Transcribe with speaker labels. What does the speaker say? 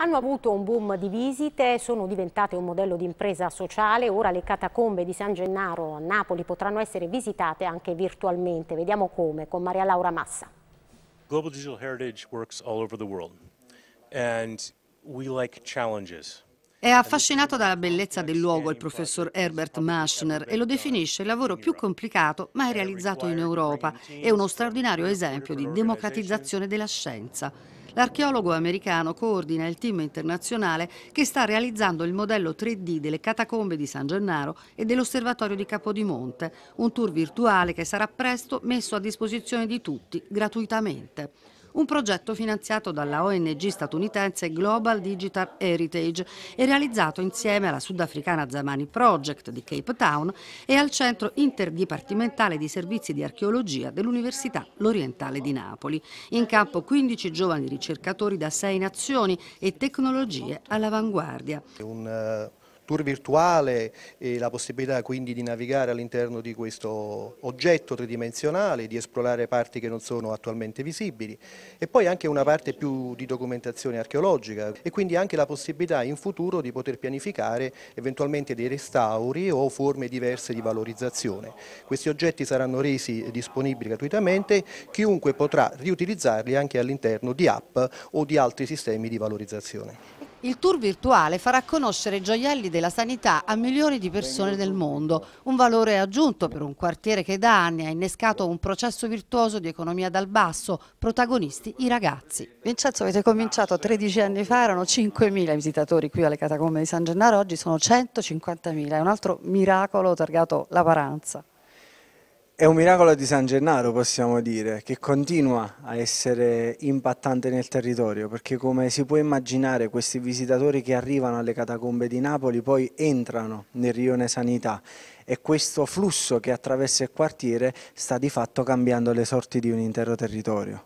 Speaker 1: hanno avuto un boom di visite, sono diventate un modello di impresa sociale, ora le catacombe di San Gennaro a Napoli potranno essere visitate anche virtualmente. Vediamo come con Maria Laura Massa.
Speaker 2: Global Digital Heritage works all over the world and we like challenges.
Speaker 1: È affascinato dalla bellezza del luogo il professor Herbert Maschner e lo definisce il lavoro più complicato mai realizzato in Europa. È uno straordinario esempio di democratizzazione della scienza l'archeologo americano coordina il team internazionale che sta realizzando il modello 3D delle catacombe di San Gennaro e dell'osservatorio di Capodimonte, un tour virtuale che sarà presto messo a disposizione di tutti gratuitamente un progetto finanziato dalla ONG statunitense Global Digital Heritage e realizzato insieme alla sudafricana Zamani Project di Cape Town e al Centro Interdipartimentale di Servizi di Archeologia dell'Università L'Orientale di Napoli. In campo 15 giovani ricercatori da sei nazioni e tecnologie all'avanguardia.
Speaker 3: Un eh, tour virtuale e la possibilità quindi di navigare all'interno di questo oggetto tridimensionale, di esplorare parti che non sono attualmente visibili e poi anche una parte più di documentazione archeologica e quindi anche la possibilità in futuro di poter pianificare eventualmente dei restauri o forme diverse di valorizzazione. Questi oggetti saranno resi disponibili gratuitamente, chiunque potrà riutilizzarli anche all'interno di app o di altri sistemi di valorizzazione.
Speaker 1: Il tour virtuale farà conoscere i gioielli della sanità a milioni di persone del mondo, un valore aggiunto per un quartiere che da anni ha innescato un processo virtuoso di economia dal basso, protagonisti i ragazzi. Vincenzo avete cominciato 13 anni fa, erano 5.000 visitatori qui alle catacombe di San Gennaro, oggi sono 150.000, è un altro miracolo targato la paranza.
Speaker 2: È un miracolo di San Gennaro, possiamo dire, che continua a essere impattante nel territorio, perché come si può immaginare questi visitatori che arrivano alle catacombe di Napoli poi entrano nel rione Sanità e questo flusso che attraversa il quartiere sta di fatto cambiando le sorti di un intero territorio.